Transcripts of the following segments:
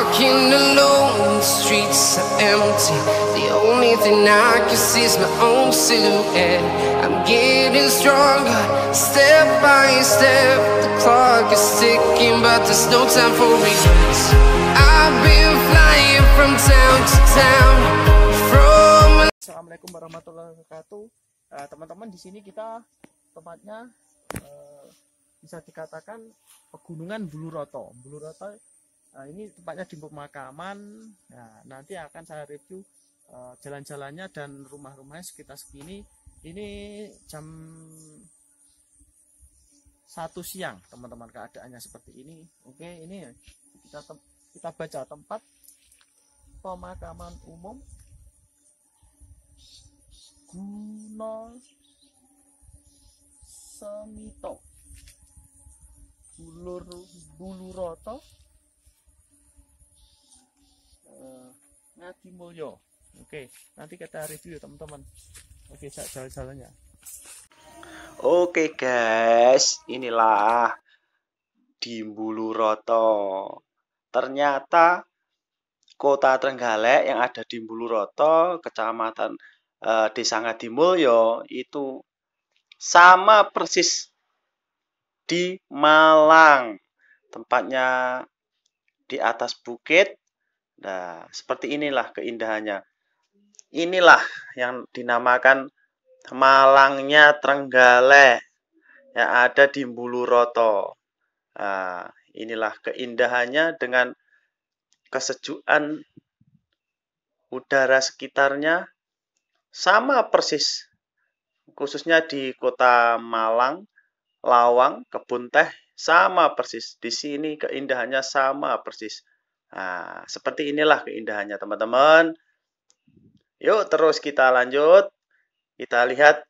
Walking alone, the streets are empty. The only thing I can see is my own silhouette. I'm getting stronger, step by step. The clock is ticking, but there's no time for regrets. I've been flying from town to town. From Assalamualaikum warahmatullahi wabarakatuh. Eh, teman teman uh, di sini kita tempatnya uh, bisa dikatakan pegunungan Buluroto. Buluroto Nah, ini tempatnya di pemakaman. Nah, nanti akan saya review uh, jalan-jalannya dan rumah-rumahnya sekitar segini. Ini jam satu siang, teman-teman keadaannya seperti ini. Oke, ini ya, kita kita baca tempat pemakaman umum Gunung Semito Bulur Buluroto Ngadi Mulyo. Oke, nanti kita review teman-teman. Oke, jalan-jalannya. Oke guys, inilah di Buluroto. Ternyata kota Trenggalek yang ada di Buluroto, kecamatan eh, Desa Ngadimulyo itu sama persis di Malang. Tempatnya di atas bukit Nah, seperti inilah keindahannya. Inilah yang dinamakan Malangnya Trenggalek yang ada di Buluroto. Nah, inilah keindahannya dengan kesejukan udara sekitarnya sama persis khususnya di kota Malang, Lawang, Kebun Teh sama persis. Di sini keindahannya sama persis. Nah, seperti inilah keindahannya teman-teman. Yuk terus kita lanjut. Kita lihat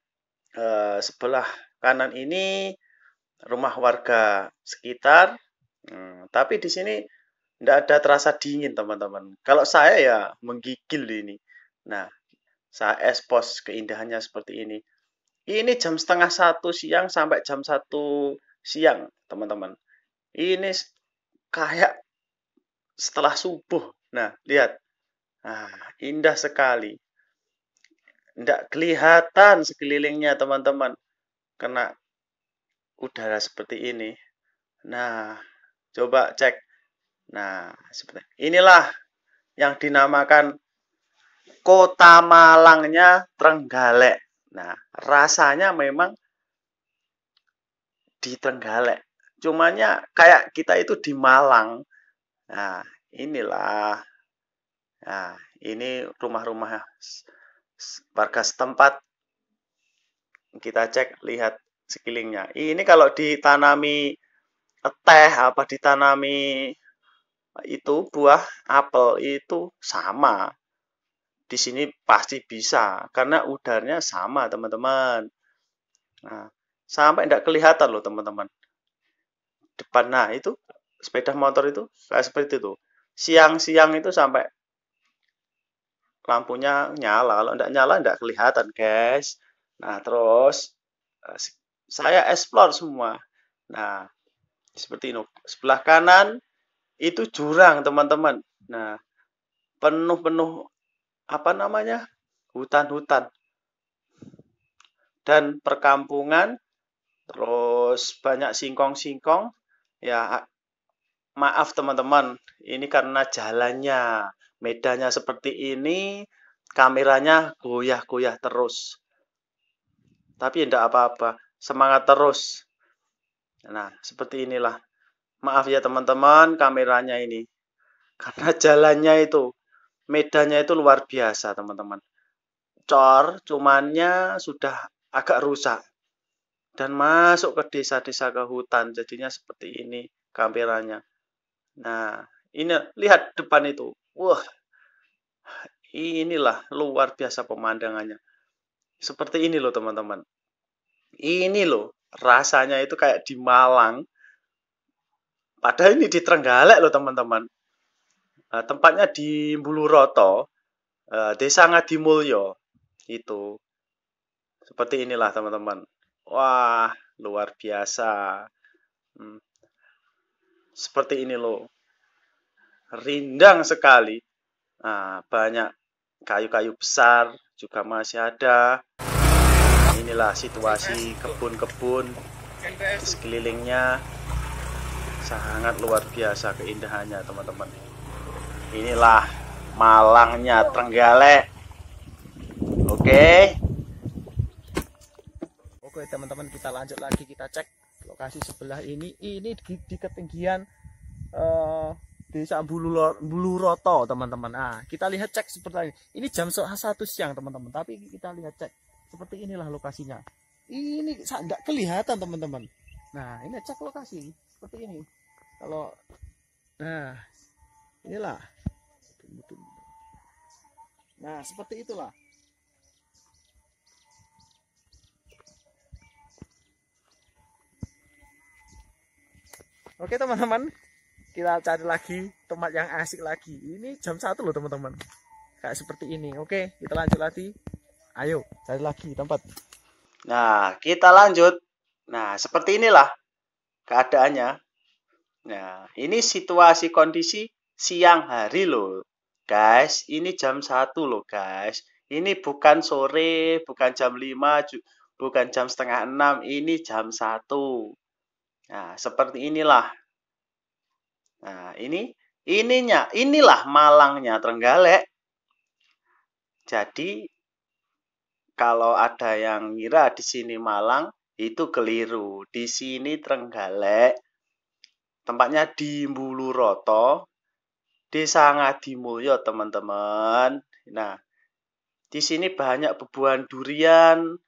eh, sebelah kanan ini rumah warga sekitar. Hmm, tapi di sini tidak ada terasa dingin teman-teman. Kalau saya ya menggigil ini. Nah, saya expose keindahannya seperti ini. Ini jam setengah satu siang sampai jam satu siang teman-teman. Ini kayak setelah subuh. Nah, lihat. Ah, indah sekali. Tidak kelihatan sekelilingnya, teman-teman. Kena udara seperti ini. Nah, coba cek. Nah, seperti inilah yang dinamakan kota Malangnya Trenggalek. Nah, rasanya memang di Trenggalek. Cumanya kayak kita itu di Malang, Nah, inilah nah, ini rumah-rumah warga setempat. Kita cek lihat sekelilingnya. Ini kalau ditanami teh apa ditanami itu buah apel itu sama. Di sini pasti bisa karena udaranya sama, teman-teman. Nah, sampai tidak kelihatan loh, teman-teman. Depan nah itu sepeda motor itu kayak seperti itu siang-siang itu sampai lampunya nyala kalau tidak nyala tidak kelihatan guys nah terus eh, saya explore semua nah seperti ini sebelah kanan itu jurang teman-teman nah penuh-penuh apa namanya hutan-hutan dan perkampungan terus banyak singkong-singkong ya maaf teman-teman, ini karena jalannya, medannya seperti ini, kameranya goyah-goyah terus. Tapi tidak ya apa-apa, semangat terus. Nah, seperti inilah. Maaf ya teman-teman, kameranya ini. Karena jalannya itu, medannya itu luar biasa teman-teman. Cor, cumannya sudah agak rusak. Dan masuk ke desa-desa ke hutan, jadinya seperti ini kameranya. Nah, ini lihat depan itu. Wah, inilah luar biasa pemandangannya. Seperti ini loh teman-teman. Ini loh rasanya itu kayak di Malang. Padahal ini di Trenggalek loh teman-teman. Eh, tempatnya di Buluroto, eh, Desa Ngadimulyo itu. Seperti inilah teman-teman. Wah, luar biasa. Hmm seperti ini loh. Rindang sekali. Nah, banyak kayu-kayu besar juga masih ada. inilah situasi kebun-kebun sekelilingnya. Sangat luar biasa keindahannya, teman-teman. Inilah Malangnya Trenggalek. Oke. Okay. Oke, teman-teman, kita lanjut lagi kita cek lokasi sebelah ini ini di, di ketinggian uh, desa Buluroto teman-teman ah kita lihat cek seperti ini ini jam satu siang teman-teman tapi kita lihat cek seperti inilah lokasinya ini tidak kelihatan teman-teman nah ini cek lokasi seperti ini kalau nah inilah nah seperti itulah Oke teman-teman, kita cari lagi tempat yang asik lagi. Ini jam 1 loh teman-teman. Kayak seperti ini. Oke, kita lanjut lagi. Ayo, cari lagi tempat. Nah, kita lanjut. Nah, seperti inilah keadaannya. Nah, ini situasi kondisi siang hari loh. Guys, ini jam 1 loh guys. Ini bukan sore, bukan jam 5, bukan jam setengah 6, ini jam 1. Nah, seperti inilah. Nah, ini ininya, inilah malangnya Trenggalek. Jadi kalau ada yang ngira di sini Malang, itu keliru. Di sini Trenggalek. Tempatnya di Buluroto Desa Ngadimulyo, teman-teman. Nah, di sini banyak bebuan durian,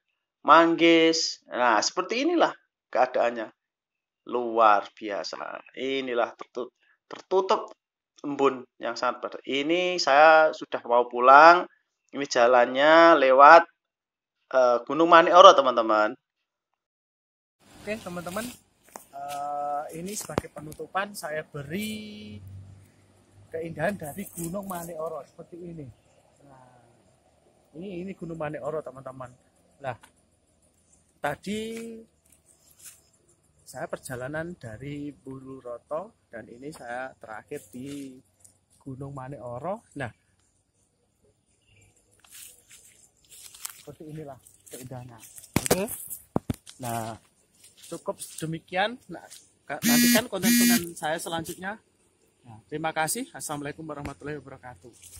manggis. Nah, seperti inilah keadaannya luar biasa. Inilah tertutup, tertutup embun yang sangat besar Ini saya sudah mau pulang. Ini jalannya lewat uh, Gunung Manioro, teman-teman. Oke, teman-teman. Uh, ini sebagai penutupan saya beri keindahan dari Gunung Manioro seperti ini. Nah, ini ini Gunung Manioro, teman-teman. Nah, tadi saya perjalanan dari Bulu Roto dan ini saya terakhir di Gunung Maneoro. Nah, seperti inilah keindahannya. Oke. Okay. Nah, cukup demikian. Nah, nantikan konten-konten saya selanjutnya. Nah, terima kasih. Assalamualaikum warahmatullahi wabarakatuh.